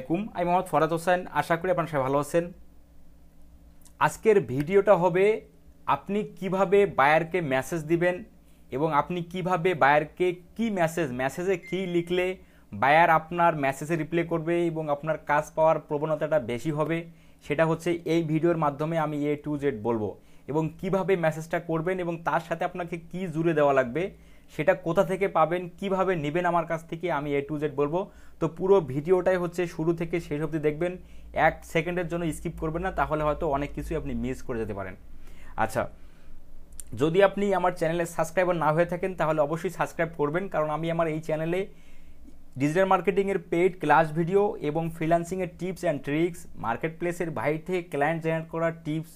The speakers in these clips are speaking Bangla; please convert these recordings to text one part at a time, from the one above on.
আলাইকুম আমি মোহাম্মদ ফরাত হোসেন আশা করি আপনার সবাই ভালো আছেন আজকের ভিডিওটা হবে আপনি কিভাবে বায়ারকে মেসেজ দিবেন এবং আপনি কিভাবে বায়ারকে কি মেসেজ মেসেজে কি লিখলে বায়ার আপনার মেসেজে রিপ্লে করবে এবং আপনার কাজ পাওয়ার প্রবণতাটা বেশি হবে সেটা হচ্ছে এই ভিডিওর মাধ্যমে আমি এ টু জেড বলবো এবং কিভাবে মেসেজটা করবেন এবং তার সাথে আপনাকে কি জুড়ে দেওয়া লাগবে সেটা কোথা থেকে পাবেন কিভাবে নেবেন আমার কাছ থেকে আমি এ টু জেড বলবো তো পুরো ভিডিওটাই হচ্ছে শুরু থেকে শেষ অবধি দেখবেন এক সেকেন্ডের জন্য স্কিপ করবেন না তাহলে হয়তো অনেক কিছুই আপনি মিস করে যেতে পারেন আচ্ছা যদি আপনি আমার চ্যানেলে সাবস্ক্রাইবার না হয়ে থাকেন তাহলে অবশ্যই সাবস্ক্রাইব করবেন কারণ আমি আমার এই চ্যানেলে ডিজিটাল মার্কেটিংয়ের পেইড ক্লাস ভিডিও এবং ফ্রিলান্সিংয়ের টিপস অ্যান্ড ট্রিক্স মার্কেট প্লেসের বাইরে থেকে ক্লায়েন্ট জেনারেট করার টিপস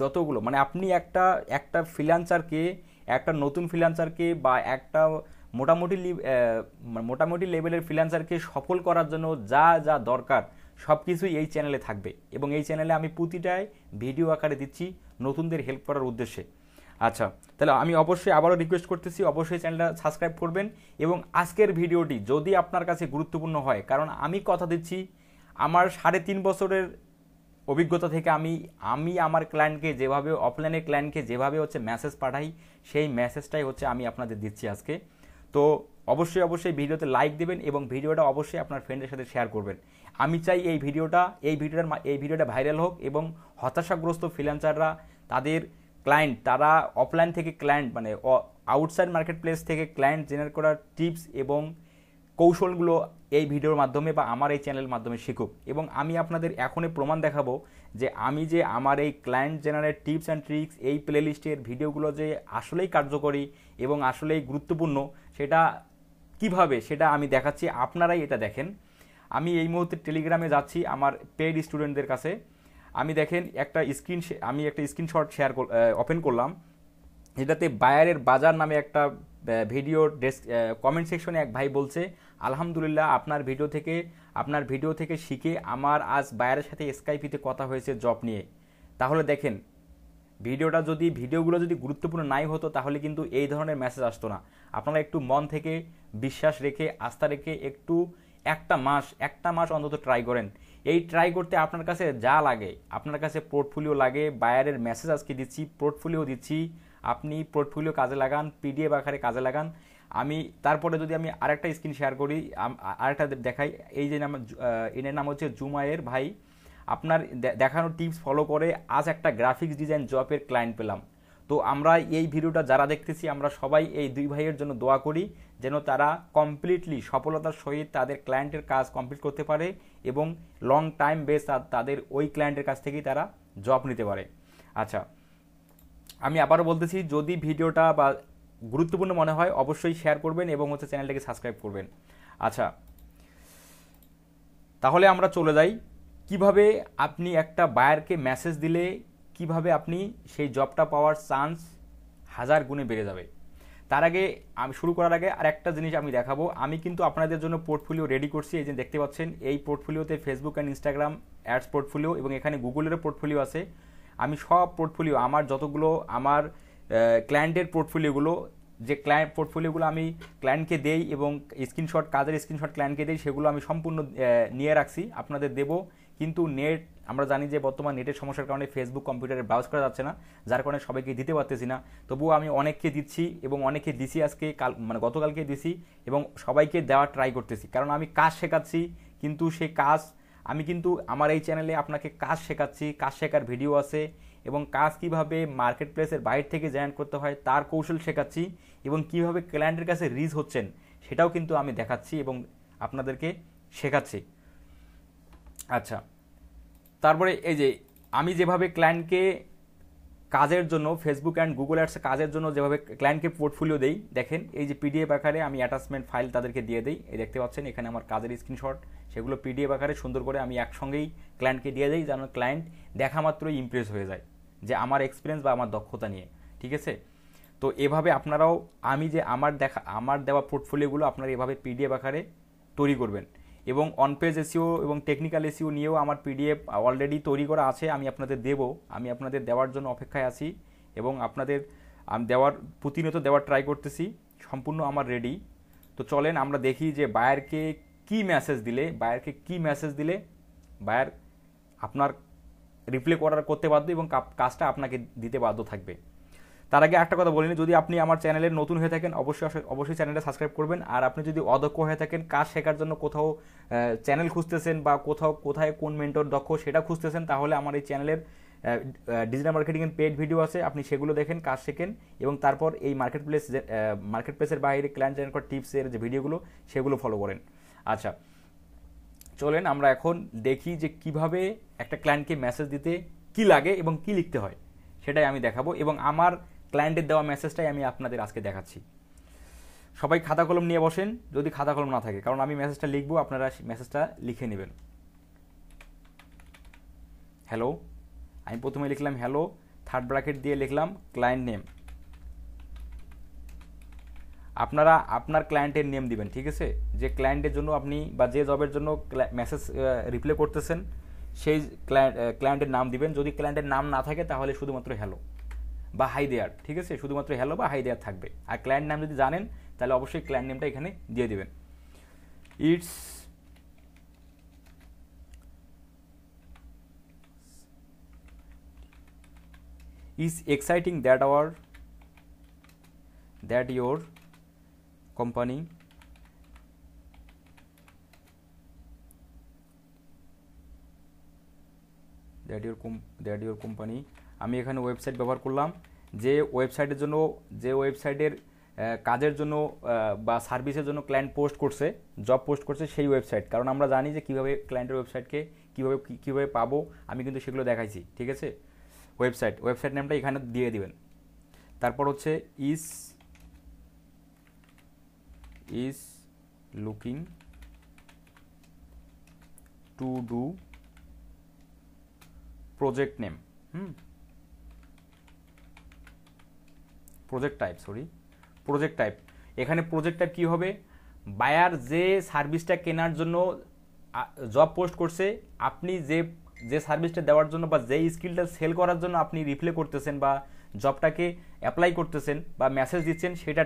যতগুলো মানে আপনি একটা একটা ফ্রিলান্সারকে একটা নতুন ফ্রিল্যান্সারকে বা একটা মোটামুটি মানে মোটামুটি লেভেলের ফ্রিল্যান্সারকে সফল করার জন্য যা যা দরকার সব কিছুই এই চ্যানেলে থাকবে এবং এই চ্যানেলে আমি প্রতিটায় ভিডিও আকারে দিচ্ছি নতুনদের হেল্প করার উদ্দেশ্যে আচ্ছা তাহলে আমি অবশ্যই আবারও রিকোয়েস্ট করতেছি অবশ্যই চ্যানেলটা সাবস্ক্রাইব করবেন এবং আজকের ভিডিওটি যদি আপনার কাছে গুরুত্বপূর্ণ হয় কারণ আমি কথা দিচ্ছি আমার সাড়ে তিন বছরের অভিজ্ঞতা থেকে আমি আমি আমার ক্লায়েন্টকে যেভাবে অফলাইনে ক্লায়েন্টকে যেভাবে হচ্ছে মেসেজ পাঠাই সেই মেসেজটাই হচ্ছে আমি আপনাদের দিচ্ছি আজকে তো অবশ্যই অবশ্যই ভিডিওতে লাইক দেবেন এবং ভিডিওটা অবশ্যই আপনার ফ্রেন্ডের সাথে শেয়ার করবেন আমি চাই এই ভিডিওটা এই ভিডিওটার এই ভিডিওটা ভাইরাল হোক এবং হতাশাগ্রস্ত ফ্রিল্যান্সাররা তাদের ক্লায়েন্ট তারা অফলাইন থেকে ক্লায়েন্ট মানে আউটসাইড মার্কেট প্লেস থেকে ক্লায়েন্ট জেনারেট করার টিপস এবং কৌশলগুলো এই ভিডিওর মাধ্যমে বা আমার এই চ্যানেলের মাধ্যমে শিখুক এবং আমি আপনাদের এখনই প্রমাণ দেখাবো যে আমি যে আমার এই client general tips and tricks এই প্লেলিস্টের ভিডিওগুলো যে আসলেই কার্যকরী এবং আসলেই গুরুত্বপূর্ণ সেটা কিভাবে সেটা আমি দেখাচ্ছি আপনারাই এটা দেখেন আমি এই মুহূর্তে টেলিগ্রামে যাচ্ছি আমার পেড স্টুডেন্টদের কাছে আমি দেখেন একটা স্ক্রিন আমি একটা স্ক্রিনশট শেয়ার ওপেন করলাম যেটাতে বায়ারের বাজার নামে একটা ভিডিওর ডেস্ক কমেন্ট সেকশনে এক ভাই বলছে আলহামদুলিল্লাহ আপনার ভিডিও থেকে আপনার ভিডিও থেকে শিখে আমার আজ বায়ারের সাথে স্কাইপিতে কথা হয়েছে জব নিয়ে তাহলে দেখেন ভিডিওটা যদি ভিডিওগুলো যদি গুরুত্বপূর্ণ নাই হতো তাহলে কিন্তু এই ধরনের মেসেজ আসতো না আপনারা একটু মন থেকে বিশ্বাস রেখে আস্থা রেখে একটু একটা মাস একটা মাস অন্তত ট্রাই করেন এই ট্রাই করতে আপনার কাছে যা লাগে আপনার কাছে পোর্টফোলিও লাগে বায়ারের মেসেজ আজকে দিচ্ছি পোর্টফোলিও দিচ্ছি আপনি পোর্টফোলিও কাজে লাগান পিডিএফ আকারে কাজে লাগান আমি তারপরে যদি আমি আরেকটা স্ক্রিন শেয়ার করি আরেকটা দেখাই এই যে নাম এনের নাম হচ্ছে জুমায়ের ভাই আপনার দেখানোর টিপস ফলো করে আজ একটা গ্রাফিক্স ডিজাইন জবের ক্লায়েন্ট পেলাম তো আমরা এই ভিডিওটা যারা দেখতেছি আমরা সবাই এই দুই ভাইয়ের জন্য দোয়া করি যেন তারা কমপ্লিটলি সফলতার সহিত তাদের ক্লায়েন্টের কাজ কমপ্লিট করতে পারে এবং লং টাইম বেস তাদের ওই ক্লায়েন্টের কাছ থেকেই তারা জব নিতে পারে আচ্ছা আমি আবারও বলতেছি যদি ভিডিওটা বা গুরুত্বপূর্ণ মনে হয় অবশ্যই শেয়ার করবেন এবং হচ্ছে চ্যানেলটাকে সাবস্ক্রাইব করবেন আচ্ছা তাহলে আমরা চলে যাই কিভাবে আপনি একটা বায়ারকে মেসেজ দিলে কিভাবে আপনি সেই জবটা পাওয়ার চান্স হাজার গুণে বেড়ে যাবে তার আগে আমি শুরু করার আগে আর একটা জিনিস আমি দেখাবো আমি কিন্তু আপনাদের জন্য পোর্টফোলিও রেডি করছি এই যে দেখতে পাচ্ছেন এই পোর্টফোলিওতে Facebook and Instagram ads portfolio এবং এখানে গুগলেরও পোর্টফোলিও আছে আমি সব পোর্টফোলিও আমার যতগুলো আমার ক্লায়েন্টের পোর্টফোলিওগুলো যে ক্লায়েন্ট পোর্টফোলিওগুলো আমি ক্লায়েন্টকে দেই এবং স্ক্রিনশট কাজের স্ক্রিনশট ক্লায়েন্টকে দেই সেগুলো আমি সম্পূর্ণ নিয়ে রাখছি আপনাদের দেব কিন্তু নেট আমরা জানি যে বর্তমান নেটের সমস্যার কারণে ফেসবুক কম্পিউটারে ব্রাউজ করা যাচ্ছে না যার কারণে সবাইকে দিতে পারতেছি না তবুও আমি অনেককে দিচ্ছি এবং অনেককে দিছি আজকে কাল মানে গতকালকে দিছি এবং সবাইকে দেওয়ার ট্রাই করতেছি কারণ আমি কাজ শেখাচ্ছি কিন্তু সে কাজ আমি কিন্তু আমার এই চ্যানেলে আপনাকে কাজ শেখাচ্ছি কাজ শেখার ভিডিও আছে এবং কাজ কিভাবে মার্কেট প্লেসের বাইরে থেকে জয়েন করতে হয় তার কৌশল শেখাচ্ছি এবং কিভাবে ক্লায়েন্টের কাছে রিচ হচ্ছেন সেটাও কিন্তু আমি দেখাচ্ছি এবং আপনাদেরকে শেখাচ্ছি আচ্ছা তারপরে এই যে আমি যেভাবে ক্লায়েন্টকে কাজের জন্য ফেসবুক অ্যান্ড গুগল অ্যাডসে কাজের জন্য যেভাবে ক্লায়েন্টকে পোর্টফোলিও দেই দেখেন এই যে পিডিএফ আকারে আমি অ্যাটাচমেন্ট ফাইল তাদেরকে দিয়ে দিই এই দেখতে পাচ্ছেন এখানে আমার কাজের স্ক্রিনশট সেগুলো পিডিএফ আকারে সুন্দর করে আমি একসঙ্গেই ক্লায়েন্টকে দিয়ে দিই যেন ক্লায়েন্ট দেখা মাত্রই ইমপ্রেস হয়ে যায় যে আমার এক্সপিরিয়েন্স বা আমার দক্ষতা নিয়ে ঠিক আছে তো এভাবে আপনারাও আমি যে আমার দেখা আমার দেওয়া পোর্টফোলিওগুলো আপনারা এভাবে পিডিএফ আকারে তৈরি করবেন এবং অনপেজ এসিও এবং টেকনিক্যাল এসিও নিয়েও আমার পিডিএফ অলরেডি তৈরি করা আছে আমি আপনাদের দেব আমি আপনাদের দেওয়ার জন্য অপেক্ষায় আছি এবং আপনাদের আমি দেওয়ার প্রতিনিয়ত দেওয়ার ট্রাই করতেছি সম্পূর্ণ আমার রেডি তো চলেন আমরা দেখি যে বায়ারকে কি মেসেজ দিলে বায়ারকে কি মেসেজ দিলে বায়ার আপনার রিপ্লে অর্ডার করতে বাধ্য এবং কাজটা আপনাকে দিতে বাধ্য থাকবে তার আগে একটা কথা বলিনি যদি আপনি আমার চ্যানেলের নতুন হয়ে থাকেন অবশ্যই অবশ্যই চ্যানেলটা সাবস্ক্রাইব করবেন আর আপনি যদি অদক্ষ হয়ে থাকেন কাজ শেখার জন্য কোথাও চ্যানেল খুঁজতেছেন বা কোথাও কোথায় কোন মেন্টর দক্ষ সেটা খুঁজতেছেন তাহলে আমার এই চ্যানেলের ডিজিটাল মার্কেটিংয়ের পেড ভিডিও আছে আপনি সেগুলো দেখেন কাজ শেখেন এবং তারপর এই মার্কেট প্লেস মার্কেট প্লেসের বাইরে ক্লায়েন্ট জেনারেট টিপসের যে ভিডিওগুলো সেগুলো ফলো করেন আচ্ছা চলেন আমরা এখন দেখি যে কিভাবে একটা ক্লায়েন্টকে মেসেজ দিতে কি লাগে এবং কি লিখতে হয় সেটাই আমি দেখাবো এবং আমার ক্লায়েন্টের দেওয়া মেসেজটাই আমি আপনাদের আজকে দেখাচ্ছি সবাই খাতা কলম নিয়ে বসেন যদি খাতা কলম না থাকে কারণ আমি মেসেজটা লিখবো আপনারা মেসেজটা লিখে নেবেন হ্যালো আমি প্রথমে লিখলাম হ্যালো থার্ড ব্র্যাকেট দিয়ে লিখলাম ক্লায়েন্ট নেম আপনারা আপনার ক্লায়েন্টের নেম দিবেন ঠিক আছে যে ক্লায়েন্টের জন্য আপনি বা যে জবের জন্য মেসেজ রিপ্লাই করতেছেন সেই ক্লায়েন্ট ক্লায়েন্টের নাম দিবেন যদি ক্লায়েন্টের নাম না থাকে তাহলে শুধুমাত্র হ্যালো বা হাই দেয়ার ঠিক আছে শুধুমাত্র হ্যালো বা হাই দেয়ার থাকবে আর ক্লায়েন্ট নাম যদি জানেন তাহলে অবশ্যই ক্লায়েন্ট নেমটা এখানে দিয়ে দেবেন it's is exciting that our that your company that your com that your company আমি এখানে ওয়েবসাইট ব্যবহার করলাম যে ওয়েবসাইটের জন্য যে ওয়েবসাইটের কাজের জন্য বা সার্ভিসের জন্য ক্লায়েন্ট পোস্ট করছে জব পোস্ট করছে সেই ওয়েবসাইট কারণ আমরা জানি যে কীভাবে ক্লায়েন্টের ওয়েবসাইটকে কীভাবে কীভাবে পাবো আমি কিন্তু সেগুলো দেখাইছি ঠিক আছে ওয়েবসাইট ওয়েবসাইট নেমটা এখানে দিয়ে দিবেন তারপর হচ্ছে is is looking to do project name hmm project type sorry project type এখানে প্রজেক্ট টাইপ কী হবে বায়ার যে সার্ভিসটা কেনার জন্য জব পোস্ট করছে আপনি যে যে সার্ভিসটা দেওয়ার জন্য বা যে স্কিলটা সেল করার জন্য আপনি রিপ্লে করতেছেন বা জবটাকে অ্যাপ্লাই করতেছেন বা মেসেজ দিচ্ছেন সেটা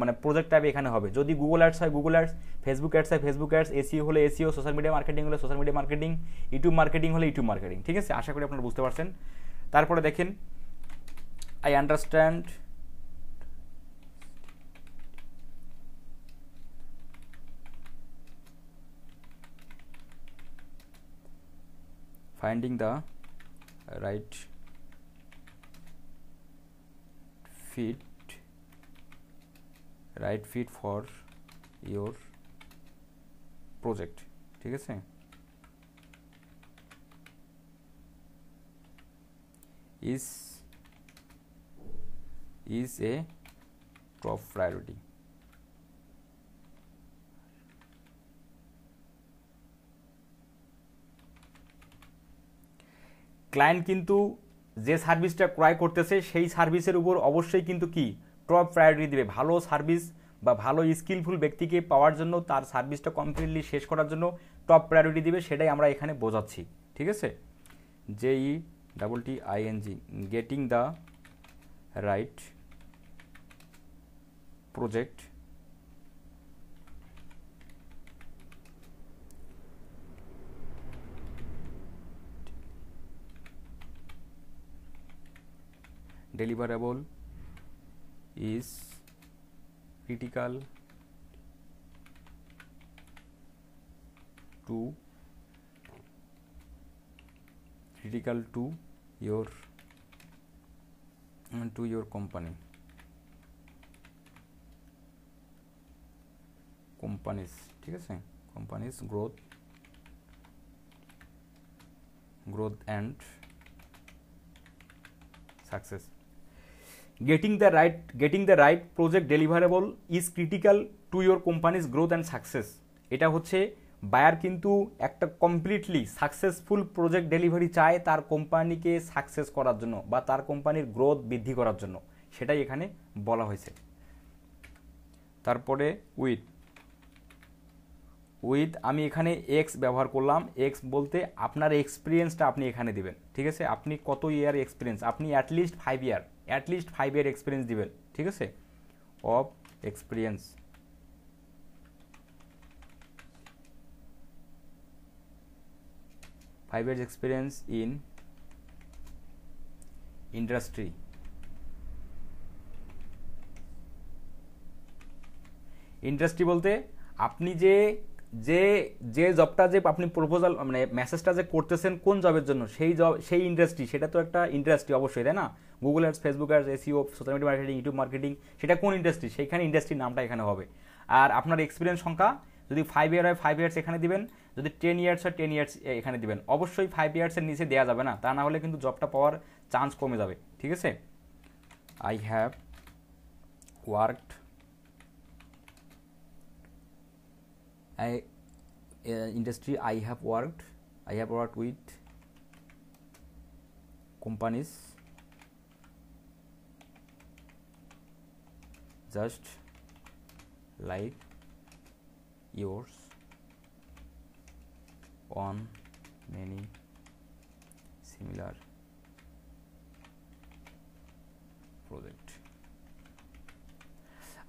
মানে প্রজেক্ট টাইপ এখানে হবে যদি গুগল অ্যাডস হয় গুগল অ্যাডস ফেসবুক অ্যাডস হয় ফেসবুক অ্যাডস এসিও হলে এসিও সোশ্যাল মিডিয়া মার্কেটিং হলে social media marketing YouTube marketing হলে ইউটিউব মার্কেটিং ঠিক আছে আশা করি আপনারা বুঝতে পারছেন তারপরে দেখেন I understand finding the right fit right fit for your project ঠিক আছে is is a top priority client কিন্তু যে সার্ভিসটা ক্রয় করতেছে সেই সার্ভিসের উপর অবশ্যই কিন্তু কি টপ প্রায়োরিটি দেবে ভালো সার্ভিস বা ভালো স্কিলফুল ব্যক্তিকে পাওয়ার জন্য তার সার্ভিসটা কমপ্লিটলি শেষ করার জন্য টপ প্রায়োরিটি দেবে সেটাই আমরা এখানে বোঝাচ্ছি ঠিক আছে জেই double T ING getting the right project deliverable is critical to critical to your to your company companies ঠিক আছে companies growth growth and success getting the right getting the right project deliverable is critical to your company's growth and success এটা হচ্ছে বায়ার কিন্তু একটা কমপ্লিটলি সাকসেসফুল প্রজেক্ট ডেলিভারি চায় তার কোম্পানিকে সাকসেস করার জন্য বা তার কোম্পানির গ্রোথ বৃদ্ধি করার জন্য সেটাই এখানে বলা হয়েছে তারপরে উইথ উইথ আমি এখানে এক্স ব্যবহার করলাম এক্স বলতে আপনার এক্সপিরিয়েন্সটা আপনি এখানে দিবেন ঠিক আছে আপনি কত ইয়ার এক্সপিরিয়েন্স আপনি at least five year at least five year experience দিবেন ঠিক আছে of experience five years experience in industry industry বলতে আপনি যে যে যে জবটা যে আপনি প্রপোজাল মানে মেসেজটা যে করতেছেন কোন জবের জন্য সেই জব সেই ইন্ডাস্ট্রি সেটা তো একটা ইন্ডাস্ট্রি অবশ্যই তাই না Google ads Facebook ads SEO social media marketing YouTube marketing সেটা কোন ইন্ডাস্ট্রি সেইখানে ইন্ডাস্ট্রির নামটা এখানে হবে আর আপনার এক্সপিরিয়েন্স সংখ্যা যদি ফাইভ ইয়ার হয় ফাইভ ইয়ার্স এখানে দিবেন যদি টেন ইয়ার্স হয় টেন ইয়ার্স এখানে দিবেন অবশ্যই ফাইভ ইয়ার্সের নিচে দেওয়া যাবে না তা না হলে কিন্তু জবটা পাওয়ার চান্স কমে যাবে ঠিক আছে I have worked I uh, industry I have worked I have worked with companies just like yours on many similar project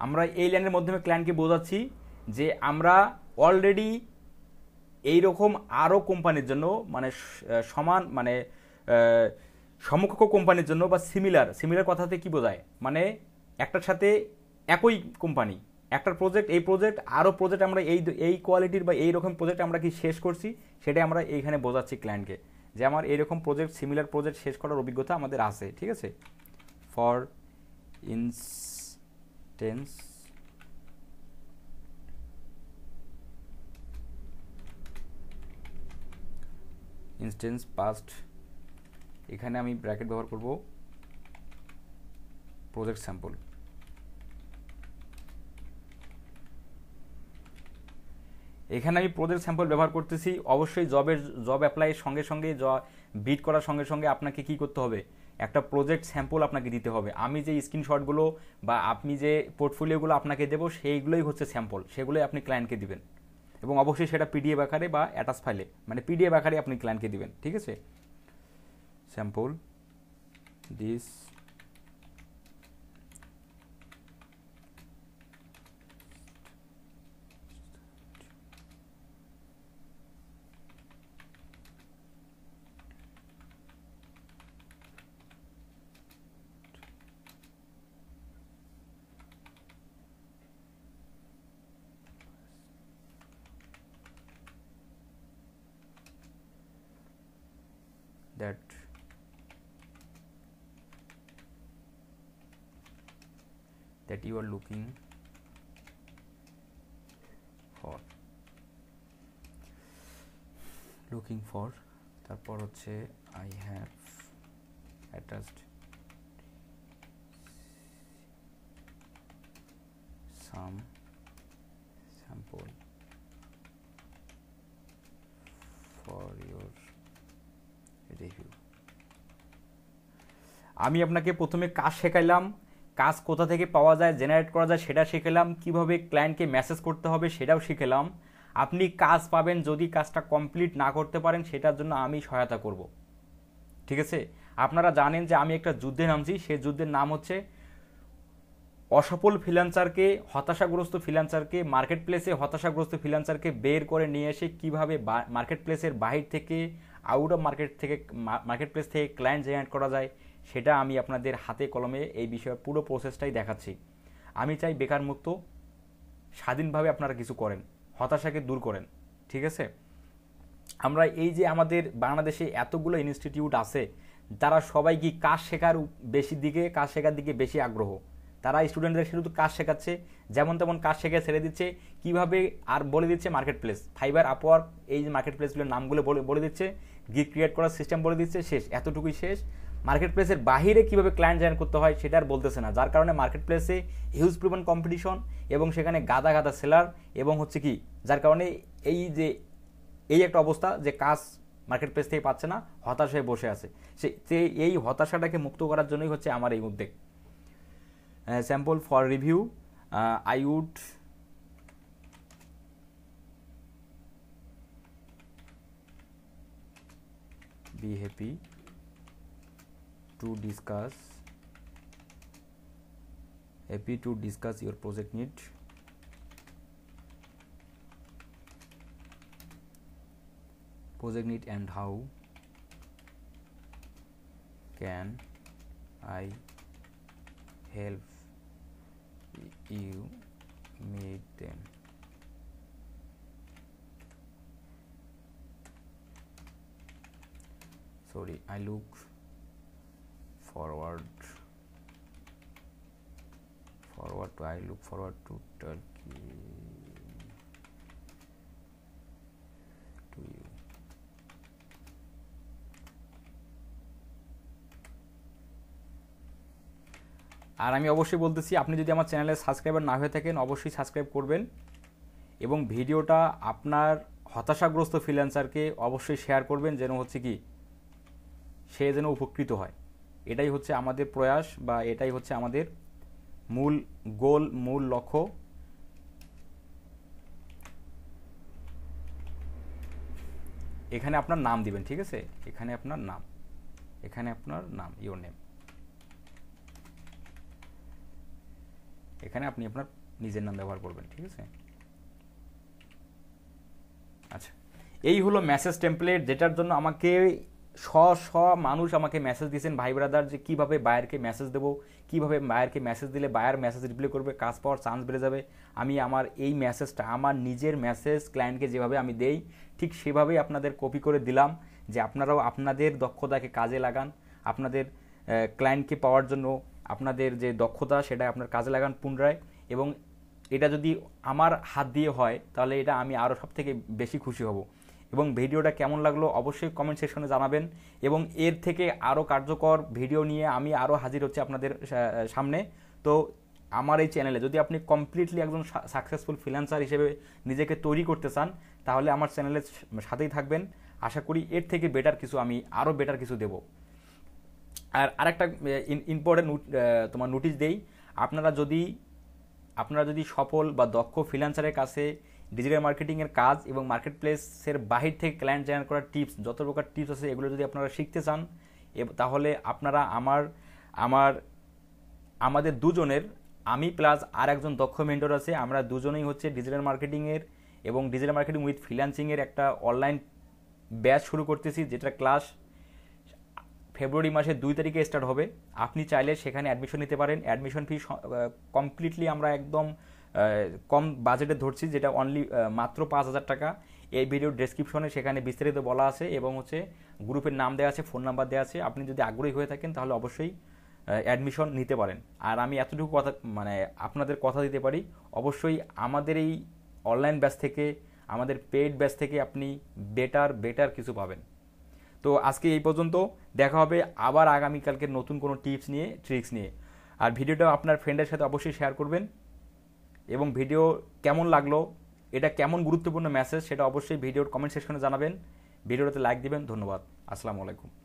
আমরা এই লাইনের মাধ্যমে ক্লায়েন্টকে বোঝাচ্ছি যে আমরা অলরেডি এই রকম আরও কোম্পানির জন্য মানে সমান মানে সমকক্ষ কোম্পানির জন্য বা সিমিলার সিমিলার কথাতে কি বোঝায় মানে একটার সাথে একই কোম্পানি একটা প্রজেক্ট এই প্রজেক্ট আরও প্রজেক্ট আমরা এই এই কোয়ালিটির বা এই রকম প্রজেক্ট আমরা কি শেষ করছি সেটাই আমরা এইখানে বোঝাচ্ছি ক্লায়েন্টকে যে আমার এইরকম প্রজেক্ট সিমিলার প্রজেক্ট শেষ করার অভিজ্ঞতা আমাদের আছে ঠিক আছে ফর ইনস্টেন্স ইনস্টেন্স পাস্ট এখানে আমি ব্র্যাকেট ব্যবহার করব প্রজেক্ট স্যাম্পল এখানে আমি প্রজেক্ট স্যাম্পল ব্যবহার করতেছি অবশ্যই জবের জব অ্যাপ্লাইয়ের সঙ্গে সঙ্গে জ বিট করার সঙ্গে সঙ্গে আপনাকে কি করতে হবে একটা প্রজেক্ট স্যাম্পল আপনাকে দিতে হবে আমি যে স্ক্রিনশটগুলো বা আপনি যে পোর্টফোলিওগুলো আপনাকে দেবো সেইগুলোই হচ্ছে স্যাম্পল সেগুলোই আপনি ক্লায়েন্টকে দেবেন এবং অবশ্যই সেটা পিডিএফ আকারে বা অ্যাটাচ ফাইলে মানে পিডিএফ আকারে আপনি ক্লায়েন্টকে দিবেন ঠিক আছে sample this that that you are looking for looking for তারপর হচ্ছে I have attached some sample for your আমি আপনাকে প্রথমে কাজ শেখাইলাম কাজ কোথা থেকে পাওয়া যায় জেনারেট করা যায় সেটা শিখেলাম কিভাবে ক্লায়েন্টকে মেসেজ করতে হবে সেটাও শিখেলাম আপনি কাজ পাবেন যদি কাজটা কমপ্লিট না করতে পারেন সেটার জন্য আমি সহায়তা করব ঠিক আছে আপনারা জানেন যে আমি একটা যুদ্ধে নামছি সে যুদ্ধের নাম হচ্ছে অসফল ফিলান্সারকে হতাশাগ্রস্ত ফিলান্সারকে মার্কেট প্লেসে হতাশাগ্রস্ত ফিলান্সারকে বের করে নিয়ে এসে কীভাবে মার্কেট প্লেসের বাহির থেকে আউট অফ মার্কেট থেকে মার্কেট প্লেস থেকে ক্লায়েন্ট জেনারেট করা যায় সেটা আমি আপনাদের হাতে কলমে এই বিষয়ে পুরো প্রসেসটাই দেখাচ্ছি আমি চাই বেকার মুক্ত স্বাধীনভাবে আপনারা কিছু করেন হতাশাকে দূর করেন ঠিক আছে আমরা এই যে আমাদের বাংলাদেশে এতগুলো ইনস্টিটিউট আছে তারা সবাই কি কাজ শেখার বেশি দিকে কাজ শেখার দিকে বেশি আগ্রহ তারা স্টুডেন্টদের শুধু কাজ শেখাচ্ছে যেমন তেমন কাজ শেখে ছেড়ে দিচ্ছে কিভাবে আর বলে দিচ্ছে মার্কেট প্লেস ফাইবার আপওয়ার্ক এই মার্কেট প্লেসগুলোর নামগুলো বলে বলে দিচ্ছে গিট ক্রিয়েট করার সিস্টেম বলে দিচ্ছে শেষ এতটুকুই শেষ মার্কেট প্লেসের বাহিরে কীভাবে ক্লায়েন্ট জয়েন করতে হয় সেটা আর বলতেছে না যার কারণে মার্কেট প্লেসে হিউজ পরিমাণ কম্পিটিশন এবং সেখানে গাদা গাদা সেলার এবং হচ্ছে কি যার কারণে এই যে এই একটা অবস্থা যে কাজ মার্কেট প্লেস থেকে পাচ্ছে না হতাশ হয়ে বসে আছে সে এই হতাশাটাকে মুক্ত করার জন্যই হচ্ছে আমার এই উদ্যোগ sample for review I would be happy to discuss happy to discuss your project need project need and how can I help you meet them sorry I look forward forward to I look forward to Turkey to you আর আমি অবশ্যই বলতেছি আপনি যদি আমার চ্যানেলে সাবস্ক্রাইবার না হয়ে থাকেন অবশ্যই সাবস্ক্রাইব করবেন এবং ভিডিওটা আপনার হতাশাগ্রস্ত ফ্রিল্যান্সারকে অবশ্যই শেয়ার করবেন যেন হচ্ছে কি সে যেন উপকৃত হয় এটাই হচ্ছে আমাদের প্রয়াস বা এটাই হচ্ছে আমাদের মূল গোল মূল লক্ষ্য এখানে আপনার নাম দিবেন ঠিক আছে এখানে আপনার নাম এখানে আপনার নাম ইউর নেম এখানে আপনি আপনার নিজের নাম ব্যবহার করবেন ঠিক আছে আচ্ছা এই হলো মেসেজ টেম্পলেট যেটার জন্য আমাকে শ শ মানুষ আমাকে মেসেজ দিয়েছেন ভাই ব্রাদার যে কীভাবে বায়ারকে মেসেজ দেবো কীভাবে বায়ারকে মেসেজ দিলে বায়ার মেসেজ রিপ্লাই করবে কাজ পাওয়ার চান্স বেড়ে যাবে আমি আমার এই মেসেজটা আমার নিজের মেসেজ ক্লায়েন্টকে যেভাবে আমি দেই ঠিক সেভাবেই আপনাদের কপি করে দিলাম যে আপনারাও আপনাদের দক্ষতাকে কাজে লাগান আপনাদের ক্লায়েন্টকে পাওয়ার জন্য আপনাদের যে দক্ষতা সেটা আপনার কাজে লাগান পুনরায় এবং এটা যদি আমার হাত দিয়ে হয় তাহলে এটা আমি আরও সব থেকে বেশি খুশি হব এবং ভিডিওটা কেমন লাগলো অবশ্যই কমেন্ট সেকশনে জানাবেন এবং এর থেকে আরও কার্যকর ভিডিও নিয়ে আমি আরও হাজির হচ্ছি আপনাদের সামনে তো আমার এই চ্যানেলে যদি আপনি কমপ্লিটলি একজন সাকসেসফুল ফ্রিল্যান্সার হিসেবে নিজেকে তৈরি করতে চান তাহলে আমার চ্যানেলের সাথেই থাকবেন আশা করি এর থেকে বেটার কিছু আমি আরও বেটার কিছু দেব আর আরেকটা ইম্পর্টেন্ট তোমার নোটিশ দেই আপনারা যদি আপনারা যদি সফল বা দক্ষ ফ্রিল্যান্সারের কাছে ডিজিটাল মার্কেটিংয়ের কাজ এবং মার্কেট প্লেসের বাহির থেকে ক্লায়েন্ট জয়েন করার টিপস যত প্রকার টিপস আছে এগুলো যদি আপনারা শিখতে চান তাহলে আপনারা আমার আমার আমাদের দুজনের আমি প্লাস আর একজন দক্ষ মেন্টর আছে আমরা দুজনেই হচ্ছে ডিজিটাল মার্কেটিংয়ের এবং ডিজিটাল মার্কেটিং উইথ ফ্রিল্যান্সিংয়ের একটা অনলাইন ব্যাচ শুরু করতেছি যেটা ক্লাস ফেব্রুয়ারি মাসের দুই তারিখে স্টার্ট হবে আপনি চাইলে সেখানে অ্যাডমিশন নিতে পারেন অ্যাডমিশন ফি কমপ্লিটলি আমরা একদম কম বাজেটে ধরছি যেটা অনলি মাত্র পাঁচ হাজার টাকা এই ভিডিওর ডেসক্রিপশনে সেখানে বিস্তারিত বলা আছে এবং হচ্ছে গ্রুপের নাম দেওয়া আছে ফোন নাম্বার দেওয়া আছে আপনি যদি আগ্রহী হয়ে থাকেন তাহলে অবশ্যই অ্যাডমিশন নিতে পারেন আর আমি এতটুকু কথা মানে আপনাদের কথা দিতে পারি অবশ্যই আমাদের এই অনলাইন ব্যাচ থেকে আমাদের পেইড ব্যাচ থেকে আপনি বেটার বেটার কিছু পাবেন তো আজকে এই পর্যন্ত দেখা হবে আবার আগামীকালকে নতুন কোনো টিপস নিয়ে ট্রিক্স নিয়ে আর ভিডিওটা আপনার ফ্রেন্ডের সাথে অবশ্যই শেয়ার করবেন এবং ভিডিও কেমন লাগলো এটা কেমন গুরুত্বপূর্ণ মেসেজ সেটা অবশ্যই ভিডিওর কমেন্ট সেকশনে জানাবেন ভিডিওটাতে লাইক দিবেন ধন্যবাদ আসসালামু আলাইকুম